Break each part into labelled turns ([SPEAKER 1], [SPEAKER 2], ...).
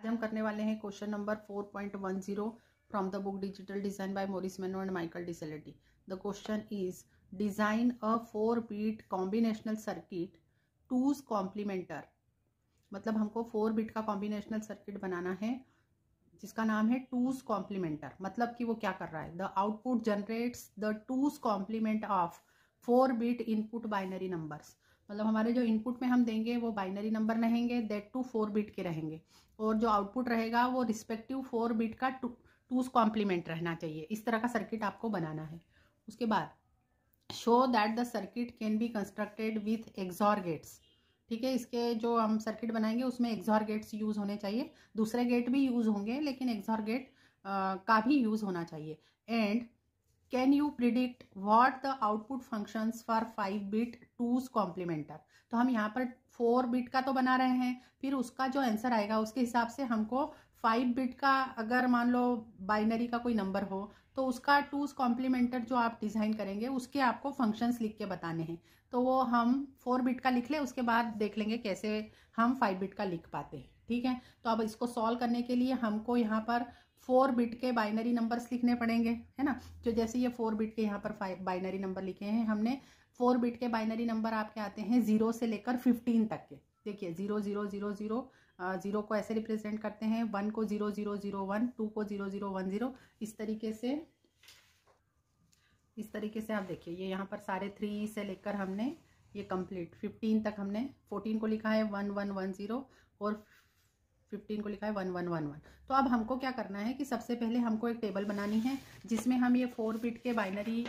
[SPEAKER 1] आज हम करने वाले हैं question number 4.10 from the book digital design by Morris Mano and Michael D Ciletti the question is design a four bit combinational circuit two's complementer मतलब हमको four bit का combinational circuit बनाना है जिसका नाम है टूज कॉम्प्लीमेंटर मतलब कि वो क्या कर रहा है the output generates the two's complement of four bit input binary numbers मतलब हमारे जो इनपुट में हम देंगे वो बाइनरी नंबर रहेंगे दैट टू फोर बीट के रहेंगे और जो आउटपुट रहेगा वो रिस्पेक्टिव फोर बिट का टू टूज कॉम्प्लीमेंट रहना चाहिए इस तरह का सर्किट आपको बनाना है उसके बाद show that the circuit can be constructed with XOR gates ठीक है इसके जो हम सर्किट बनाएंगे उसमें एग्जॉर गेट्स यूज़ होने चाहिए दूसरे गेट भी यूज़ होंगे लेकिन एग्जॉर गेट का भी यूज़ होना चाहिए and can you predict what the output functions for five bit two's complementer तो हम यहाँ पर फोर बिट का तो बना रहे हैं फिर उसका जो आंसर आएगा उसके हिसाब से हमको फाइव बिट का अगर मान लो बाइनरी का कोई नंबर हो तो उसका टूज कॉम्प्लीमेंटर जो आप डिज़ाइन करेंगे उसके आपको फंक्शंस लिख के बताने हैं तो वो हम फोर बिट का लिख लें उसके बाद देख लेंगे कैसे हम फाइव बिट का लिख पाते हैं ठीक है तो अब इसको सॉल्व करने के लिए हमको यहाँ पर फोर बिट के बाइनरी नंबर्स लिखने पड़ेंगे है ना जो जैसे ये फोर बिट के यहाँ पर फाइव बाइनरी नंबर लिखे हैं हमने फोर बिट के बाइनरी नंबर आपके आते हैं जीरो से लेकर फिफ्टीन तक के देखिए zero zero zero zero zero को ऐसे रिप्रेजेंट करते हैं वन को zero zero zero one two को जीरो जीरो वन जीरो इस तरीके से इस तरीके से आप देखिए ये यहाँ पर सारे थ्री से लेकर हमने ये कंप्लीट फिफ्टीन तक हमने फोर्टीन को लिखा है वन वन वन जीरो और फिफ्टीन को लिखा है वन वन वन वन तो अब हमको क्या करना है कि सबसे पहले हमको एक टेबल बनानी है जिसमें हम ये फोर बिट के बाइनरी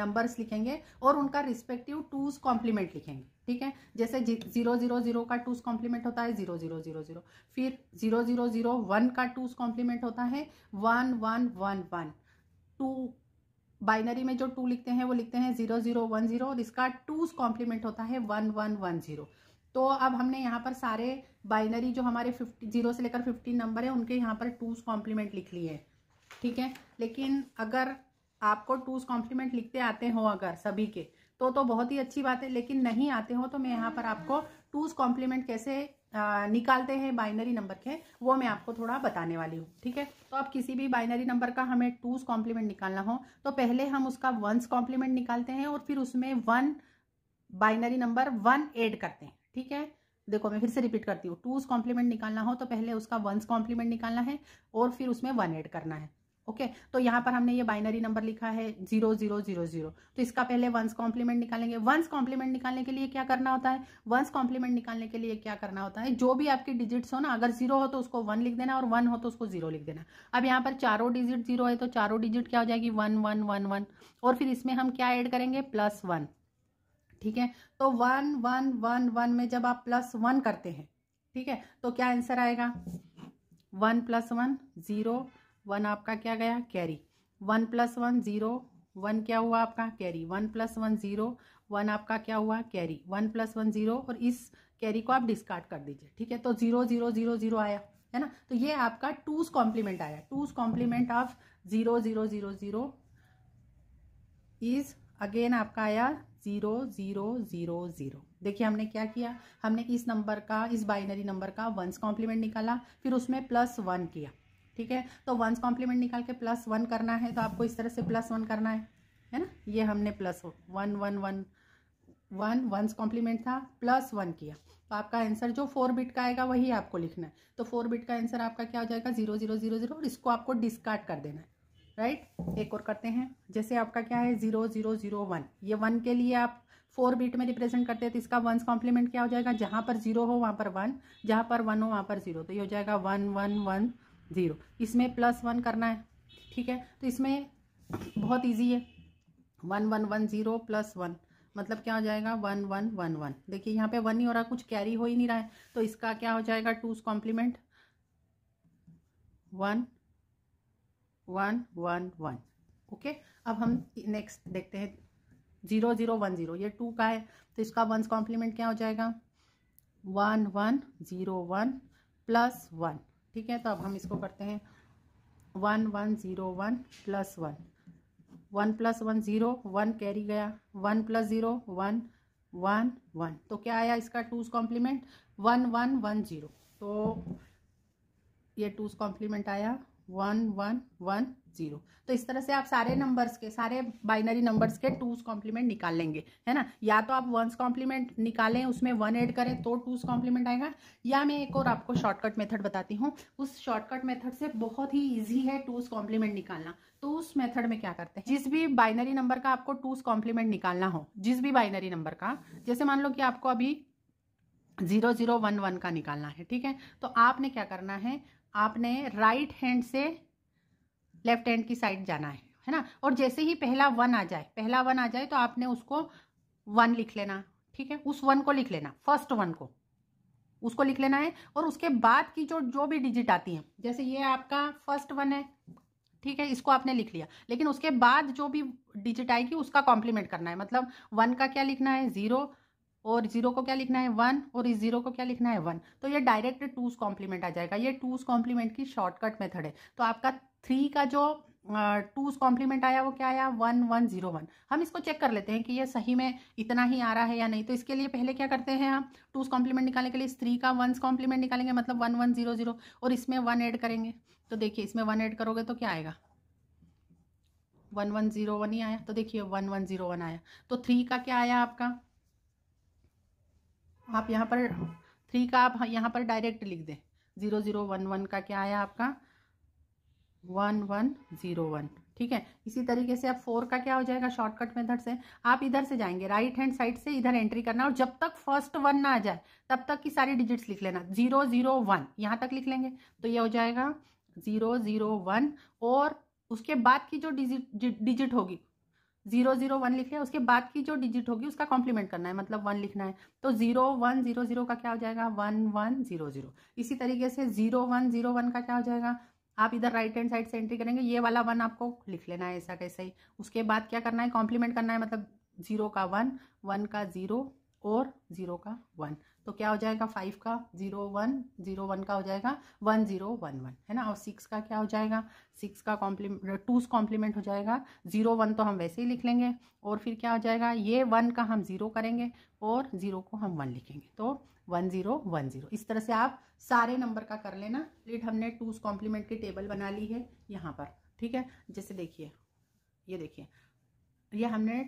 [SPEAKER 1] नंबर्स लिखेंगे और उनका रिस्पेक्टिव टूज कॉम्प्लीमेंट लिखेंगे ठीक है जैसे जीरो जीरो जीरो का टूज कॉम्प्लीमेंट होता है जीरो जीरो जीरो जीरो फिर जीरो जीरो जीरो वन का टूज कॉम्प्लीमेंट होता है one one one one two binary में जो टू लिखते हैं वो लिखते हैं जीरो जीरो वन जीरो और इसका टूज कॉम्प्लीमेंट होता है वन वन वन जीरो तो अब हमने यहाँ पर सारे बाइनरी जो हमारे फिफ्टी जीरो से लेकर फिफ्टीन नंबर है उनके यहाँ पर टूज कॉम्प्लीमेंट लिख लिए ठीक है लेकिन अगर आपको टूज कॉम्प्लीमेंट लिखते आते हो अगर सभी के तो तो बहुत ही अच्छी बात है लेकिन नहीं आते हो तो मैं यहाँ पर आपको टूज कॉम्प्लीमेंट कैसे आ, निकालते हैं बाइनरी नंबर के वो मैं आपको थोड़ा बताने वाली हूँ ठीक है तो अब किसी भी बाइनरी नंबर का हमें टूज कॉम्प्लीमेंट निकालना हो तो पहले हम उसका वंस कॉम्प्लीमेंट निकालते हैं और फिर उसमें one binary number one add करते हैं ठीक है देखो मैं फिर से रिपीट करती हूँ टूज कॉम्प्लीमेंट निकालना हो तो पहले उसका वंस कॉम्प्लीमेंट निकालना है और फिर उसमें वन एड करना है ओके okay, तो यहाँ पर हमने ये बाइनरी नंबर लिखा है जीरो जीरो जीरो जीरो तो इसका पहले वंस कॉम्प्लीमेंट निकालेंगे वंस कॉम्प्लीमेंट निकालने के लिए क्या करना होता है वंस कॉम्प्लीमेंट निकालने के लिए क्या करना होता है जो भी आपके डिजिट्स हो ना अगर जीरो हो तो उसको वन लिख देना और वन हो तो उसको जीरो लिख देना अब यहाँ पर चारों डिजिट जीरो है तो चारों डिजिट क्या हो जाएगी वन वन वन वन और फिर इसमें हम क्या एड करेंगे प्लस वन ठीक है तो वन वन वन वन में जब आप प्लस वन करते हैं ठीक है तो क्या आंसर आएगा one plus one zero one आपका क्या गया carry one plus one zero one क्या हुआ आपका carry one plus one zero one आपका क्या हुआ carry one plus one zero और इस कैरी को आप डिस्कार्ड कर दीजिए ठीक है तो ज़ीरो ज़ीरो ज़ीरो ज़ीरो आया है ना तो ये आपका टूज कॉम्प्लीमेंट आया two's complement of zero zero zero zero is again आपका आया ज़ीरो ज़ीरो ज़ीरो ज़ीरो देखिए हमने क्या किया हमने इस नंबर का इस बाइनरी नंबर का वंस कॉम्प्लीमेंट निकाला फिर उसमें प्लस वन किया ठीक है तो वंस कॉम्प्लीमेंट निकाल के प्लस वन करना है तो आपको इस तरह से प्लस वन करना है है ना ये हमने plus one one one one one's complement था प्लस वन किया तो आपका आंसर जो फोर बिट का आएगा वही आपको लिखना है तो फोर बिट का आंसर आपका क्या हो जाएगा जीरो जीरो जीरो जीरो और इसको आपको डिस्कार्ड कर देना है राइट एक और करते हैं जैसे आपका क्या है जीरो जीरो जीरो वन ये वन के लिए आप फोर बीट में रिप्रेजेंट करते हैं तो इसका वंस कॉम्प्लीमेंट क्या हो जाएगा जहाँ पर जीरो हो वहाँ पर वन जहाँ पर वन हो वहाँ पर जीरो तो ये हो जाएगा वन वन वन जीरो इसमें प्लस वन करना है ठीक है तो इसमें बहुत ईजी है one one one zero plus one मतलब क्या हो जाएगा वन वन वन वन देखिए यहाँ पे वन ही हो रहा कुछ कैरी हो ही नहीं रहा है तो इसका क्या हो जाएगा two's complement one one one one okay अब हम नेक्स्ट देखते हैं जीरो जीरो वन जीरो ये टू का है तो इसका वंस कॉम्प्लीमेंट क्या हो जाएगा one one zero one plus one ठीक है तो अब हम इसको करते हैं one one zero one plus one one plus one zero one carry गया one plus zero one one one तो क्या आया इसका two's complement one one one zero तो ये टूज कॉम्प्लीमेंट आया वन वन वन जीरो तो इस तरह से आप सारे नंबर्स के सारे बाइनरी नंबर्स के टूज कॉम्प्लीमेंट निकाल लेंगे है ना या तो आप वंस कॉम्प्लीमेंट निकालें उसमें वन ऐड करें तो टूज कॉम्प्लीमेंट आएगा या मैं एक और आपको शॉर्टकट मेथड बताती हूँ उस शॉर्टकट मेथड से बहुत ही ईजी है टूज कॉम्प्लीमेंट निकालना तो उस मेथड में क्या करते हैं जिस भी बाइनरी नंबर का आपको टूज कॉम्प्लीमेंट निकालना हो जिस भी बाइनरी नंबर का जैसे मान लो कि आपको अभी जीरो जीरो वन वन का निकालना है ठीक है तो आपने क्या करना है आपने राइट हैंड से लेफ्ट हैंड की साइड जाना है है ना और जैसे ही पहला वन आ जाए पहला वन आ जाए तो आपने उसको वन लिख लेना ठीक है उस वन को लिख लेना फर्स्ट वन को उसको लिख लेना है और उसके बाद की जो जो भी डिजिट आती है जैसे ये आपका फर्स्ट वन है ठीक है इसको आपने लिख लिया लेकिन उसके बाद जो भी डिजिट आएगी उसका कॉम्प्लीमेंट करना है मतलब वन का क्या लिखना है जीरो और जीरो को क्या लिखना है वन और इस जीरो को क्या लिखना है वन तो ये डायरेक्ट टूज कॉम्प्लीमेंट आ जाएगा ये टूज कॉम्प्लीमेंट की शॉर्टकट मेथड है तो आपका थ्री का जो टूज कॉम्प्लीमेंट आया वो क्या आया वन वन जीरो वन हम इसको चेक कर लेते हैं कि ये सही में इतना ही आ रहा है या नहीं तो इसके लिए पहले क्या करते हैं हम टूज कॉम्प्लीमेंट निकालने के लिए इस थ्री का वंस कॉम्प्लीमेंट निकालेंगे मतलब वन वन जीरो जीरो और इसमें वन ऐड करेंगे तो देखिए इसमें वन ऐड करोगे तो क्या आएगा वन वन जीरो वन ही आया तो देखिए वन वन जीरो वन आया तो थ्री का क्या आया आपका आप यहाँ पर थ्री का आप यहाँ पर डायरेक्ट लिख दें ज़ीरो ज़ीरो वन वन का क्या आया आपका वन वन ज़ीरो वन ठीक है इसी तरीके से अब फोर का क्या हो जाएगा शॉर्टकट मेथड से आप इधर से जाएंगे राइट हैंड साइड से इधर एंट्री करना और जब तक फर्स्ट वन ना आ जाए तब तक की सारी डिजिट्स लिख लेना जीरो जीरो वन यहाँ तक लिख लेंगे तो ये हो जाएगा जीरो जीरो वन और उसके बाद की जो डिजिट डिजिट होगी जीरो जीरो वन लिखे उसके बाद की जो डिजिट होगी उसका कॉम्प्लीमेंट करना है मतलब वन लिखना है तो जीरो वन जीरो जीरो का क्या हो जाएगा वन वन जीरो जीरो इसी तरीके से जीरो वन जीरो वन का क्या हो जाएगा आप इधर राइट हैंड साइड से एंट्री करेंगे ये वाला वन आपको लिख लेना है ऐसा कैसे ही उसके बाद क्या करना है कॉम्प्लीमेंट करना है मतलब जीरो का वन वन का जीरो और जीरो का वन तो क्या हो जाएगा फाइव का जीरो वन जीरो वन का हो जाएगा वन जीरो वन वन है ना और सिक्स का क्या हो जाएगा सिक्स का कॉम्प्लीमेंट टूज कॉम्प्लीमेंट हो जाएगा जीरो वन तो हम वैसे ही लिख लेंगे और फिर क्या हो जाएगा ये वन का हम जीरो करेंगे और जीरो को हम वन लिखेंगे तो वन जीरो वन जीरो इस तरह से आप सारे नंबर का कर लेना लेट हमने टूज कॉम्प्लीमेंट की टेबल बना ली है यहाँ पर ठीक है जैसे देखिए ये देखिए ये हमने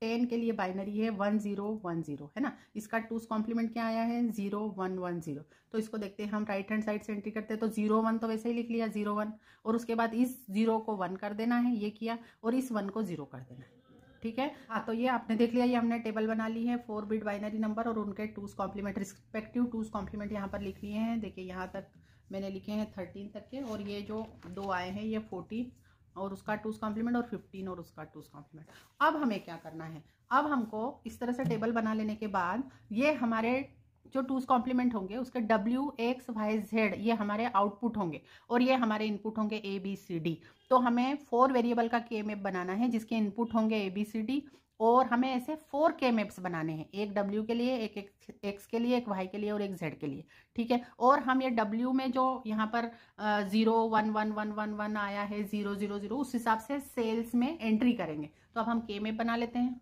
[SPEAKER 1] टेन के लिए बाइनरी है वन जीरो वन जीरो है ना इसका टूस कॉम्प्लीमेंट क्या आया है जीरो वन वन जीरो तो इसको देखते हैं हम राइट हैंड साइड से एंट्री करते हैं तो जीरो वन तो वैसे ही लिख लिया जीरो वन और उसके बाद इस जीरो को वन कर देना है ये किया और इस वन को जीरो कर देना है ठीक है हाँ तो ये आपने देख लिया ये हमने टेबल बना ली है फोर बिट बाइनरी नंबर और उनके two's complement respective two's complement यहाँ पर लिख लिए हैं देखिए यहाँ तक मैंने लिखे हैं थर्टीन तक के और ये जो दो आए हैं ये फोर्टीन और उसका टूज कॉम्प्लीमेंट और फिफ्टीन और उसका टूज कॉम्प्लीमेंट अब हमें क्या करना है अब हमको इस तरह से टेबल बना लेने के बाद ये हमारे जो टूज कॉम्प्लीमेंट होंगे उसके डब्ल्यू एक्स वाई जेड ये हमारे आउटपुट होंगे और ये हमारे इनपुट होंगे ए बी सी डी तो हमें फोर वेरिएबल का के एम एफ बनाना है जिसके इनपुट होंगे ए बी सी डी और हमें ऐसे फोर के मैप्स बनाने हैं एक डब्ल्यू के लिए एक एक्स के लिए एक वाई के लिए और एक जेड के लिए ठीक है और हम ये डब्ल्यू में जो यहाँ पर zero one one one one one आया है ज़ीरो ज़ीरो ज़ीरो उस हिसाब से सेल्स में एंट्री करेंगे तो अब हम के मैप बना लेते हैं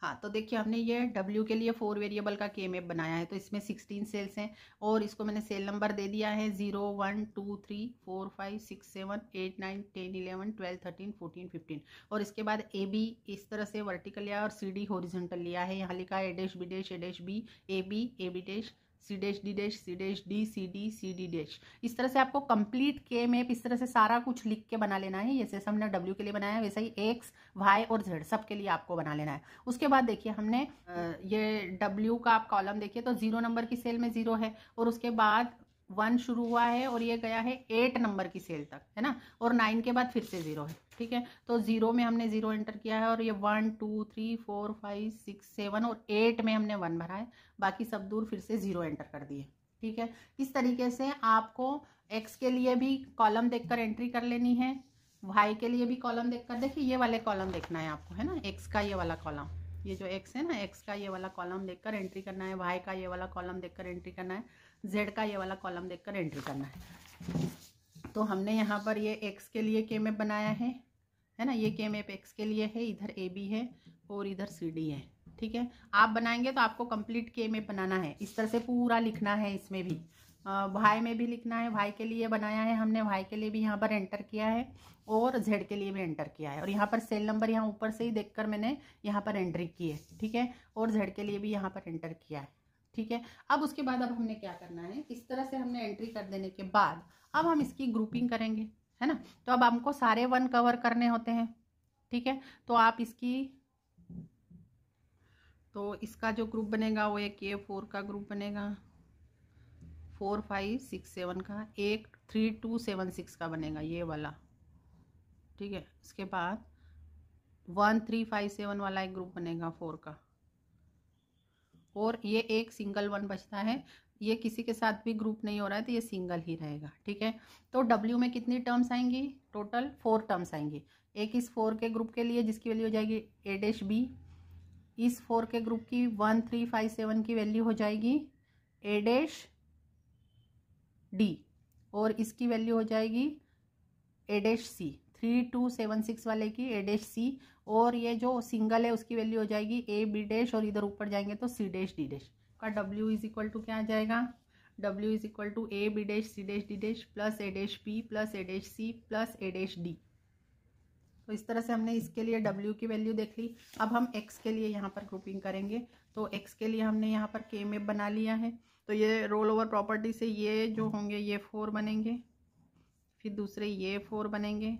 [SPEAKER 1] हाँ तो देखिए हमने ये डब्ल्यू के लिए फोर वेरिएबल का के एम बनाया है तो इसमें सिक्सटीन सेल्स हैं और इसको मैंने सेल नंबर दे दिया है zero one two three four five six seven eight nine ten eleven twelve thirteen fourteen fifteen और इसके बाद ए बी इस तरह से वर्टिकल लिया और सी डी हॉरिजेंटल लिया है यहाँ लिखा है A dash B dash A dash B A B A B dash C dash D dash C dash D C D C D dash इस तरह से आपको कंप्लीट के मेप इस तरह से सारा कुछ लिख के बना लेना है जैसे हमने डब्ल्यू के लिए बनाया है वैसे ही एक्स वाई और जेड सब के लिए आपको बना लेना है उसके बाद देखिए हमने ये डब्ल्यू का आप कॉलम देखिए तो जीरो नंबर की सेल में जीरो है और उसके बाद वन शुरू हुआ है और ये गया है एट नंबर की सेल तक है ना और नाइन के बाद फिर से जीरो है ठीक है तो ज़ीरो में हमने ज़ीरो एंटर किया है और ये one two three four five six seven और एट में हमने वन भरा है बाकी सब दूर फिर से ज़ीरो एंटर कर दिए ठीक है इस तरीके से आपको एक्स के लिए भी कॉलम देखकर एंट्री कर लेनी है वाई के लिए भी कॉलम देखकर देखिए ये वाले कॉलम देखना है आपको है ना एक्स का ये वाला कॉलम ये जो एक्स है ना एक्स का ये वाला कॉलम देखकर एंट्री करना है वाई का ये वाला कॉलम देखकर एंट्री करना है जेड का ये वाला कॉलम देखकर एंट्री करना है तो हमने यहाँ पर ये एक्स के लिए के में बनाया है है ना ये के एम एप एक्स के लिए है इधर ए बी है और इधर सी डी है ठीक है आप बनाएंगे तो आपको कंप्लीट के में बनाना है इस तरह से पूरा लिखना है इसमें भी भाई में भी लिखना है भाई के लिए बनाया है हमने भाई के लिए भी यहाँ पर एंटर किया है और जेड के लिए भी एंटर किया है और यहाँ पर सेल नंबर यहाँ ऊपर से ही देखकर मैंने यहाँ पर एंट्री की है ठीक है और जेड के लिए भी यहाँ पर एंटर किया है ठीक है अब उसके बाद अब हमने क्या करना है इस तरह से हमने एंट्री कर देने के बाद अब हम इसकी ग्रुपिंग करेंगे है ना तो अब हमको सारे वन कवर करने होते हैं ठीक है तो आप इसकी तो इसका जो ग्रुप बनेगा वो एक ए फोर का ग्रुप बनेगा फोर फाइव सिक्स सेवन का एक थ्री टू सेवन सिक्स का बनेगा ये वाला ठीक है इसके बाद वन थ्री फाइव सेवन वाला एक ग्रुप बनेगा फोर का और ये एक सिंगल वन बचता है ये किसी के साथ भी ग्रुप नहीं हो रहा है तो ये सिंगल ही रहेगा ठीक है तो डब्ल्यू में कितनी टर्म्स आएंगी टोटल फोर टर्म्स आएंगी एक इस फोर के ग्रुप के लिए जिसकी वैल्यू हो जाएगी ए डैश बी इस फोर के ग्रुप की वन थ्री फाइव सेवन की वैल्यू हो जाएगी ए डैश डी और इसकी वैल्यू हो जाएगी A dash C three two seven six वाले की ए डैश सी और ये जो सिंगल है उसकी वैल्यू हो जाएगी ए बी डैश और इधर ऊपर जाएंगे तो सी डैश डी डैश आपका डब्ल्यू इज इक्वल टू क्या आ जाएगा W is equal to A B dash C dash D dash plus A dash B plus A dash C plus A dash D तो इस तरह से हमने इसके लिए W की वैल्यू देख ली अब हम X के लिए यहाँ पर ग्रुपिंग करेंगे तो X के लिए हमने यहाँ पर के मेप बना लिया है तो ये रोल ओवर प्रॉपर्टी से ये जो होंगे ये फोर बनेंगे फिर दूसरे ये फोर बनेंगे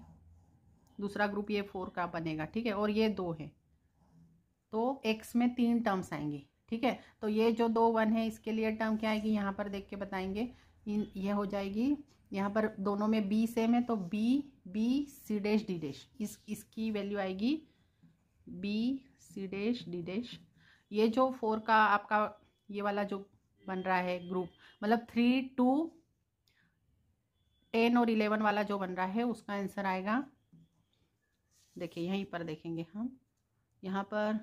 [SPEAKER 1] दूसरा ग्रुप ये फोर का बनेगा ठीक है और ये दो है तो एक्स में तीन टर्म्स आएंगे ठीक है तो ये जो दो वन है इसके लिए टर्म क्या आएगी यहाँ पर देख के बताएंगे इन ये हो जाएगी यहाँ पर दोनों में बी सेम है तो B B C dash D dash इस इसकी वैल्यू आएगी B C dash D dash ये जो फोर का आपका ये वाला जो बन रहा है ग्रुप मतलब थ्री टू टेन और इलेवन वाला जो बन रहा है उसका आंसर आएगा देखिए यहीं पर देखेंगे हम यहाँ पर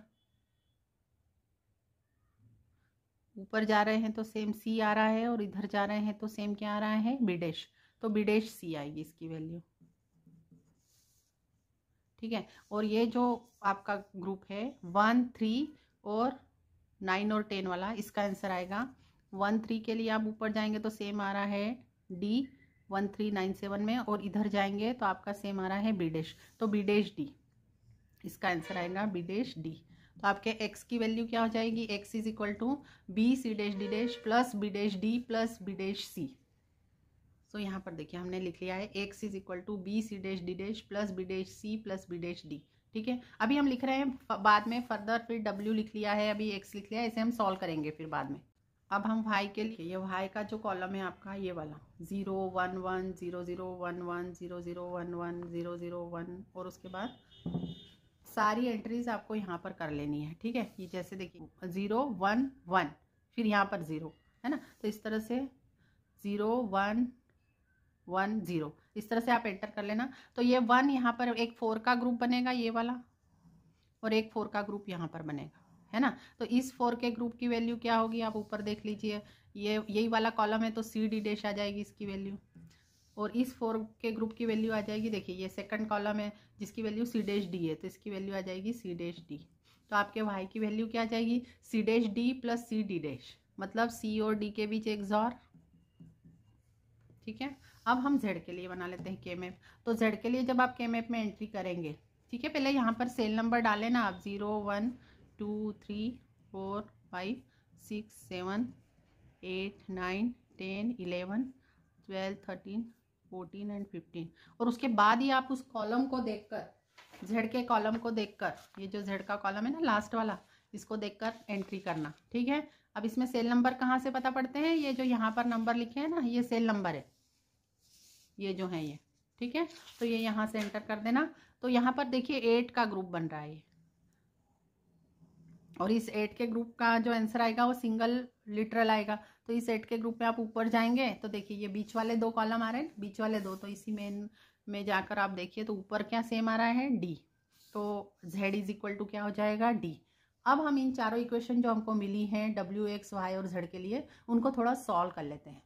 [SPEAKER 1] ऊपर जा रहे हैं तो सेम सी आ रहा है और इधर जा रहे हैं तो सेम क्या आ रहा है बिडेश तो बिडेश सी आएगी इसकी वैल्यू ठीक है और ये जो आपका ग्रुप है वन थ्री और नाइन और टेन वाला इसका आंसर आएगा वन थ्री के लिए आप ऊपर जाएंगे तो सेम आ रहा है D one three nine seven में और इधर जाएंगे तो आपका सेम आ रहा है बीडेश तो बी डी इसका आंसर आएगा बी डी तो आपके x की वैल्यू क्या हो जाएगी x is equal to B C dash D dash plus B dash D plus B dash C so यहाँ पर देखिए हमने लिख लिया है x is equal to B C dash D dash plus B dash C plus B dash D ठीक है अभी हम लिख रहे हैं बाद में फर्दर फिर w लिख लिया है अभी x लिख लिया है इसे हम सॉल्व करेंगे फिर बाद में अब हम वाई के लिए ये वाई का जो कॉलम है आपका ये वाला zero one one zero zero one one zero zero one one zero zero one और उसके बाद सारी एंट्रीज आपको यहाँ पर कर लेनी है ठीक है ये जैसे देखिए ज़ीरो वन वन फिर यहाँ पर ज़ीरो है ना तो इस तरह से ज़ीरो वन वन ज़ीरो इस तरह से आप एंटर कर लेना तो ये वन यहाँ पर एक फोर का ग्रुप बनेगा ये वाला और एक फोर का ग्रुप यहाँ पर बनेगा है ना तो इस फोर के ग्रुप की वैल्यू क्या होगी आप ऊपर देख लीजिए ये यही वाला कॉलम है तो सी डी डैश आ जाएगी इसकी वैल्यू और इस फोर के ग्रुप की वैल्यू आ जाएगी देखिए ये सेकंड कॉलम है जिसकी वैल्यू सी डैश डी है तो इसकी वैल्यू आ जाएगी सी डैश डी तो आपके वाई की वैल्यू क्या आ जाएगी C dash D plus C D dash मतलब सी और डी के बीच एक जॉर ठीक है अब हम जेड के लिए बना लेते हैं के मैप तो जेड के लिए जब आप के मैप में एंट्री करेंगे ठीक है पहले यहाँ पर सेल नंबर डालें ना आप zero one two three four five six seven eight nine ten eleven twelve thirteen fourteen and fifteen और उसके बाद ही आप उस कॉलम को देखकर जेड के कॉलम को देखकर ये जो जेड का कॉलम है ना लास्ट वाला इसको देखकर एंट्री करना ठीक है अब इसमें सेल नंबर कहाँ से पता पड़ते हैं ये जो यहाँ पर नंबर लिखे हैं ना ये सेल नंबर है ये जो है ये ठीक है तो ये यहाँ से एंटर कर देना तो यहाँ पर देखिए एट का ग्रुप बन रहा है ये और इस एट के ग्रुप का जो आंसर आएगा वो सिंगल लिटरल आएगा तो इस एट के ग्रुप में आप ऊपर जाएंगे तो देखिए ये बीच वाले दो कॉलम आ रहे हैं बीच वाले दो तो इसी मेन में जाकर आप देखिए तो ऊपर क्या सेम आ रहा है डी तो जेड इज इक्वल टू क्या हो जाएगा डी अब हम इन चारों इक्वेशन जो हमको मिली हैं डब्ल्यू एक्स वाई और जेड के लिए उनको थोड़ा सॉल्व कर लेते हैं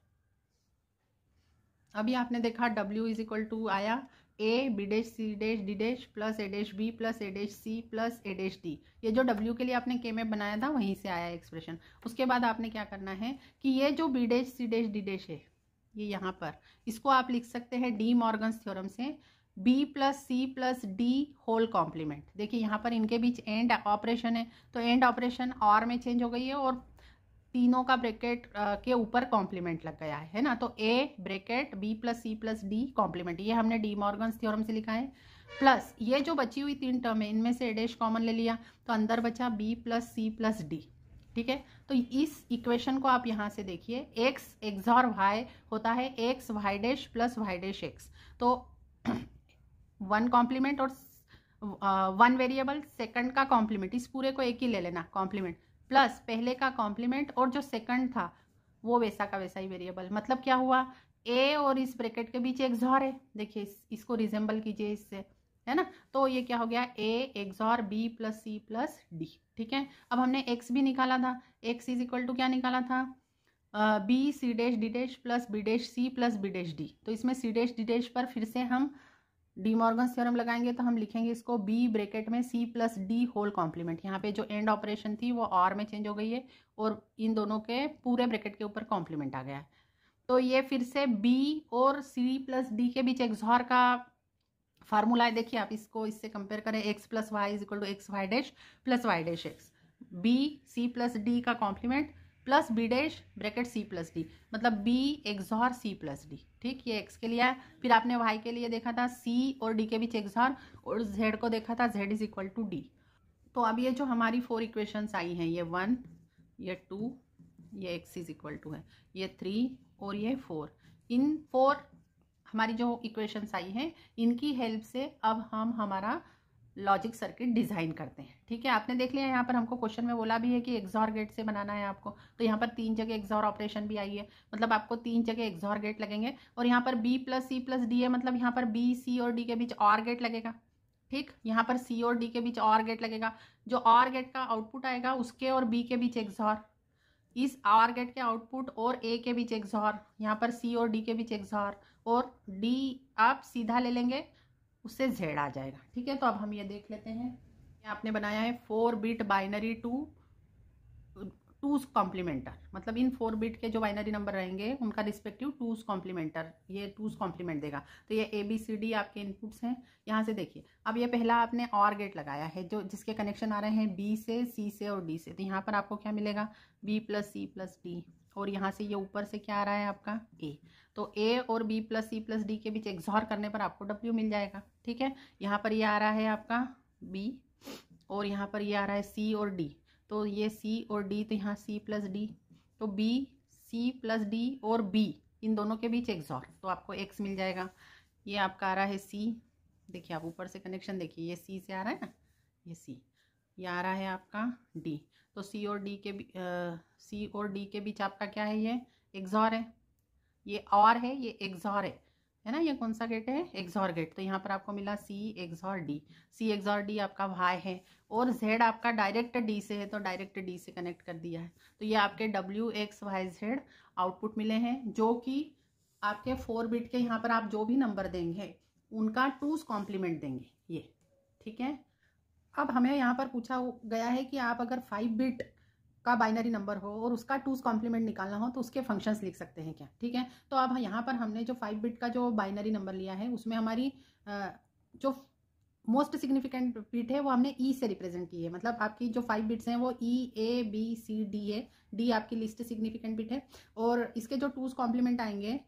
[SPEAKER 1] अभी आपने देखा डब्ल्यू इज इक्वल टू आया A B dash C dash D dash plus A dash B plus A dash C plus A dash D ये जो डब्ल्यू के लिए आपने के में बनाया था वहीं से आया एक्सप्रेशन उसके बाद आपने क्या करना है कि ये जो B dash C dash D dash है ये यहाँ पर इसको आप लिख सकते हैं डी मॉर्गन थ्योरम से B plus C plus D whole complement देखिए यहाँ पर इनके बीच एंड ऑपरेशन है तो एंड ऑपरेशन और में चेंज हो गई है और तीनों का ब्रेकेट के ऊपर कॉम्प्लीमेंट लग गया है ना तो A bracket B plus C plus D complement ये हमने डी मॉर्गन थ्योरम से लिखा है प्लस ये जो बची हुई तीन टर्म है इनमें से एडेश कॉमन ले लिया तो अंदर बचा B plus C plus D ठीक है तो इस इक्वेशन को आप यहाँ से देखिए एक्स एक्स और वाई होता है X Y dash plus Y dash X तो वन कॉम्प्लीमेंट और वन वेरिएबल सेकंड का कॉम्प्लीमेंट इस पूरे को एक ही ले लेना कॉम्प्लीमेंट प्लस पहले का कॉम्प्लीमेंट और जो सेकंड था वो वैसा का वैसा ही वेरिएबल मतलब क्या हुआ ए और इस ब्रैकेट के बीच एक्सॉर है देखिए इस, इसको रिजेंबल कीजिए इससे है ना तो ये क्या हो गया A XOR B plus C plus D ठीक है अब हमने एक्स भी निकाला था एक्स इज इक्वल टू क्या निकाला था B C dash D dash plus B dash C plus B dash D तो इसमें सी डैश डी डैश पर फिर से हम uh, डी मॉर्गन थ्योरम लगाएंगे तो हम लिखेंगे इसको बी ब्रेकेट में C plus D whole complement यहाँ पे जो एंड ऑपरेशन थी वो आर में चेंज हो गई है और इन दोनों के पूरे ब्रेकेट के ऊपर कॉम्प्लीमेंट आ गया है तो ये फिर से बी और सी प्लस डी के बीच एक्सॉर का फार्मूला है देखिए आप इसको इससे कंपेयर करें X plus Y is equal to X Y dash plus Y dash X B C plus D का complement plus B dash bracket C plus D मतलब B XOR C plus D ठीक ये x के लिए है फिर आपने Y के लिए देखा था सी और डी के बीच एक्सॉर और जेड को देखा था Z is equal to D तो अब ये जो हमारी फोर इक्वेशंस आई हैं ये वन ये टू ये एक्स इज इक्वल टू है ये थ्री और ये फोर इन फोर हमारी जो इक्वेशंस आई हैं इनकी हेल्प से अब हम हमारा लॉजिक सर्किट डिज़ाइन करते हैं ठीक है आपने देख लिया यहाँ पर हमको क्वेश्चन में बोला भी है कि एग्जॉर गेट से बनाना है आपको तो यहाँ पर तीन जगह एग्जॉर ऑपरेशन भी आई है मतलब आपको तीन जगह एग्जॉर गेट लगेंगे और यहाँ पर B plus C plus D है मतलब यहाँ पर बी सी और डी के बीच और गेट लगेगा ठीक यहाँ पर सी और डी के बीच और गेट लगेगा जो और गेट का आउटपुट आएगा उसके और बी के बीच एग्जॉर इस आर गेट के आउटपुट और ए के बीच एग्जॉर यहाँ पर सी और डी के बीच एक्सॉर और डी आप सीधा ले लेंगे उससे जेड आ जाएगा ठीक है तो अब हम ये देख लेते हैं आपने बनाया है four bit binary to two's complementer मतलब इन फोर बिट के जो बाइनरी नंबर रहेंगे उनका रिस्पेक्टिव टूज कॉम्प्लीमेंटर ये टूज कॉम्प्लीमेंट देगा तो ये ए बी सी डी आपके इनपुट्स हैं यहाँ से देखिए अब ये पहला आपने और गेट लगाया है जो जिसके कनेक्शन आ रहे हैं बी से सी से और डी से तो यहाँ पर आपको क्या मिलेगा B plus C plus D और यहाँ से ये ऊपर से क्या आ रहा है आपका ए तो ए और B plus C plus D के बीच एग्जॉर करने पर आपको डब्ल्यू मिल जाएगा ठीक है यहाँ पर ये आ रहा है आपका बी और यहाँ पर ये आ रहा है सी और डी तो ये सी और डी तो यहाँ सी प्लस डी तो बी सी प्लस डी और बी इन दोनों के बीच एग्जॉर तो आपको एक्स मिल जाएगा ये आपका आ रहा है सी देखिए आप ऊपर से कनेक्शन देखिए ये सी से आ रहा है ना ये सी ये आ रहा है आपका डी तो सी और डी के सी और डी के बीच आपका क्या है ये एग्जॉर है ये और है ये एग्जॉर है है ना ये कौन सा गेट है एग्जॉर गेट तो यहाँ पर आपको मिला C XOR D C XOR D आपका वाई है और जेड आपका डायरेक्ट डी से है तो डायरेक्ट डी से कनेक्ट कर दिया है तो ये आपके W X Y Z output मिले हैं जो कि आपके फोर बिट के यहाँ पर आप जो भी नंबर देंगे उनका टूज कॉम्प्लीमेंट देंगे ये ठीक है अब हमें यहाँ पर पूछा गया है कि आप अगर फाइव बिट का बाइनरी नंबर हो और उसका टूज कॉम्प्लीमेंट निकालना हो तो उसके फंक्शंस लिख सकते हैं क्या ठीक है तो अब यहाँ पर हमने जो फाइव बिट का जो बाइनरी नंबर लिया है उसमें हमारी जो मोस्ट सिग्निफिकेंट बिट है वो हमने ई e से रिप्रेजेंट की है मतलब आपकी जो फाइव बिट्स हैं वो E A B C D है डी आपकी लिस्ट सिग्निफिकेंट बिट है और इसके जो टूज कॉम्प्लीमेंट आएंगे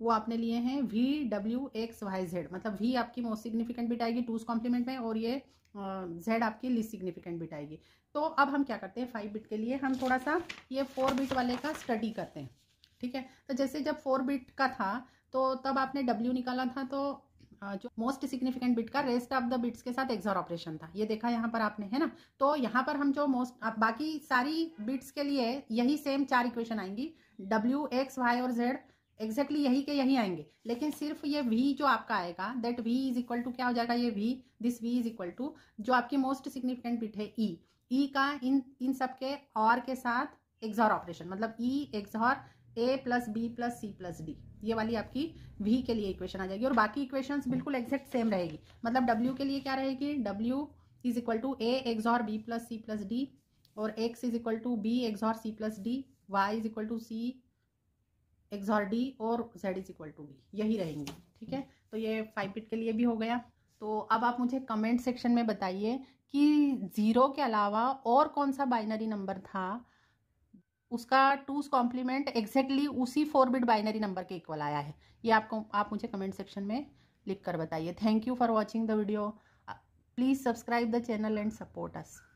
[SPEAKER 1] वो आपने लिए हैं V W X Y Z मतलब वी आपकी मोस्ट सिग्निफिकेंट बिट आएगी टूज कॉम्प्लीमेंट में और ये जेड आपकी लिस्ट सिग्निफिकेंट बिट आएगी तो अब हम क्या करते हैं फाइव बिट के लिए हम थोड़ा सा ये फोर बिट वाले का स्टडी करते हैं ठीक है तो जैसे जब फोर बिट का था तो तब आपने डब्ल्यू निकाला था तो जो मोस्ट सिग्निफिकेंट बिट का रेस्ट ऑफ द बिट्स के साथ एक्सर ऑपरेशन था ये देखा यहाँ पर आपने है ना तो यहाँ पर हम जो मोस्ट बाकी सारी बिट्स के लिए यही सेम चार इक्वेशन आएंगी डब्ल्यू एक्स वाई और जेड एग्जैक्टली exactly यही के यही आएंगे लेकिन सिर्फ ये वी जो आपका आएगा that V is equal to क्या हो जाएगा ये V this V is equal to जो आपकी मोस्ट सिग्निफिकेंट बिट है ई e। ई e का इन इन सब के और के साथ एग्जॉर ऑपरेशन मतलब E XOR A plus B plus C plus D ये वाली आपकी वी के लिए इक्वेशन आ जाएगी और बाकी इक्वेशन बिल्कुल एग्जैक्ट सेम रहेगी मतलब डब्ल्यू के लिए क्या रहेगी W is equal to A XOR B plus C plus D और X is equal to B XOR C plus D Y is equal to C XOR D और Z is equal to B यही रहेंगी ठीक है तो ये five bit के लिए भी हो गया तो अब आप मुझे कमेंट सेक्शन में बताइए कि ज़ीरो के अलावा और कौन सा बाइनरी नंबर था उसका टूज कॉम्प्लीमेंट एग्जैक्टली उसी फोर बिट बाइनरी नंबर के इक्वल आया है ये आपको आप मुझे कमेंट सेक्शन में लिख कर बताइए thank you for watching the video please subscribe the channel and support us